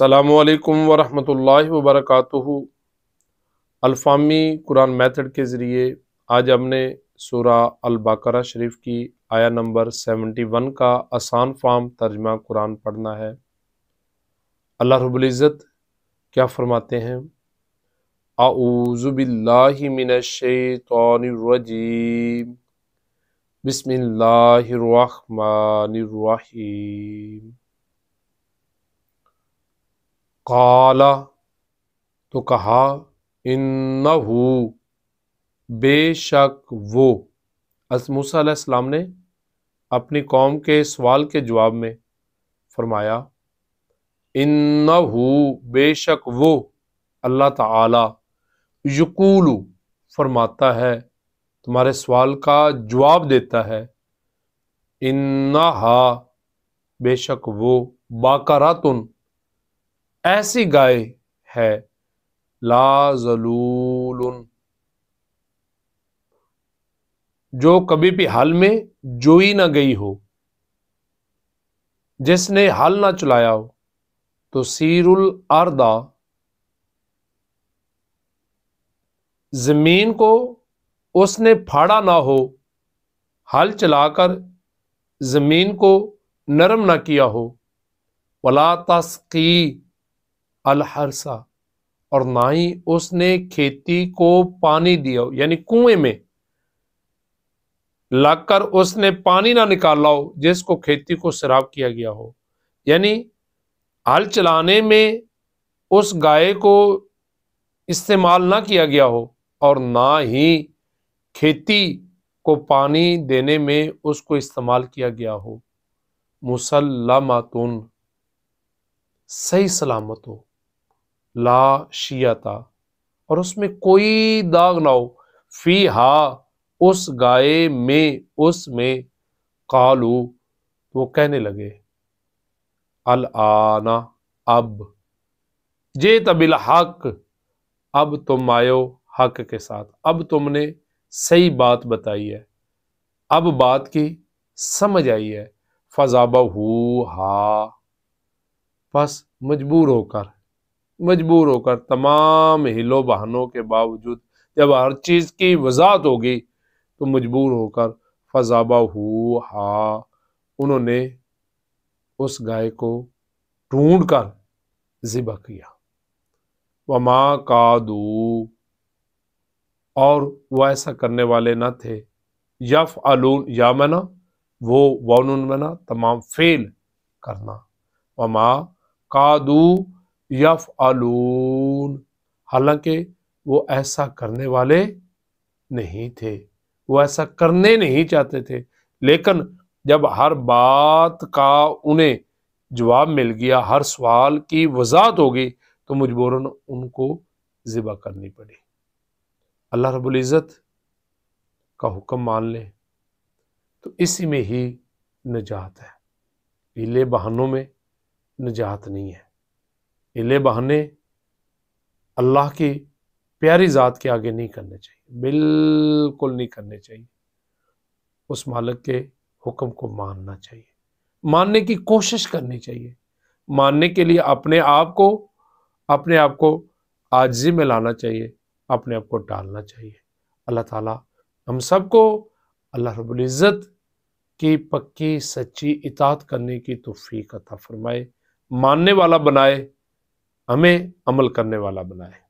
अल्लाम वरहमतुल्लाहि वबरकातुहु अल्फ़ामी कुरान मेथड के ज़रिए आज हमने सूरा अलबाकरा शरीफ की आया नंबर 71 का आसान फार्म तर्जमा कुरान पढ़ना है अल्लाह रबुल्ज़त क्या फ़रमाते हैं आऊज़बिल्लिमिनशैतरजीम बसमिल्लाम काला तो कहा इन्नहू बेशक वो मूसम ने अपनी कौम के सवाल के जवाब में फरमाया इन्नहू बेशक वो अल्लाह ताला यकूलू फरमाता है तुम्हारे सवाल का जवाब देता है इन्ना हा बेशक वो बाकारातुन ऐसी गाय है ला जलूल जो कभी भी हल में जोई ना गई हो जिसने हल ना चलाया हो तो सीरुल अर्दा जमीन को उसने फाड़ा ना हो हल चलाकर ज़मीन को नरम ना किया हो वला तस्की अलहरसा और ना ही उसने खेती को पानी दिया यानी कुएं में लाकर उसने पानी ना निकाला हो जिसको खेती को शराब किया गया हो यानी हल चलाने में उस गाय को इस्तेमाल ना किया गया हो और ना ही खेती को पानी देने में उसको इस्तेमाल किया गया हो मुसलमातुन सही सलामत हो ला शियाता और उसमें कोई दाग ना हो फी हा उस गाय में उसमें कालू तो वो कहने लगे अल आना अब जे तबिल हक अब तुम आयो हक के साथ अब तुमने सही बात बताई है अब बात की समझ आई है फजाबा हु हा बस मजबूर होकर मजबूर होकर तमाम हिलो बहानों के बावजूद जब हर चीज़ की वजात होगी तो मजबूर होकर फजाबा हु उन्होंने उस गाय को ढूंढ कर ज़िबा किया वमा का दू और वह ऐसा करने वाले न थे यफ अलून या मना वो वन मना तमाम फेल करना वमा दू यफ आलून हालांकि वो ऐसा करने वाले नहीं थे वो ऐसा करने नहीं चाहते थे लेकिन जब हर बात का उन्हें जवाब मिल गया हर सवाल की वजाहत हो गई तो मजबूरन उनको ज़िबा करनी पड़ी अल्लाह इज़्ज़त का हुक्म मान लें तो इसी में ही निजात है पीले बहानों में निजात नहीं है हिले बहाने अल्लाह की प्यारी ज़ात के आगे नहीं करने चाहिए बिल्कुल नहीं करने चाहिए उस मालिक के हुक्म को मानना चाहिए मानने की कोशिश करनी चाहिए मानने के लिए अपने आप को अपने आप को आजी में लाना चाहिए अपने आप को डालना चाहिए अल्लाह ताला हम सबको अल्लाह रबुल्ज़त की पक्की सच्ची इतात करने की तोफ़ी अता फरमाए मानने वाला बनाए हमें अमल करने वाला बनाए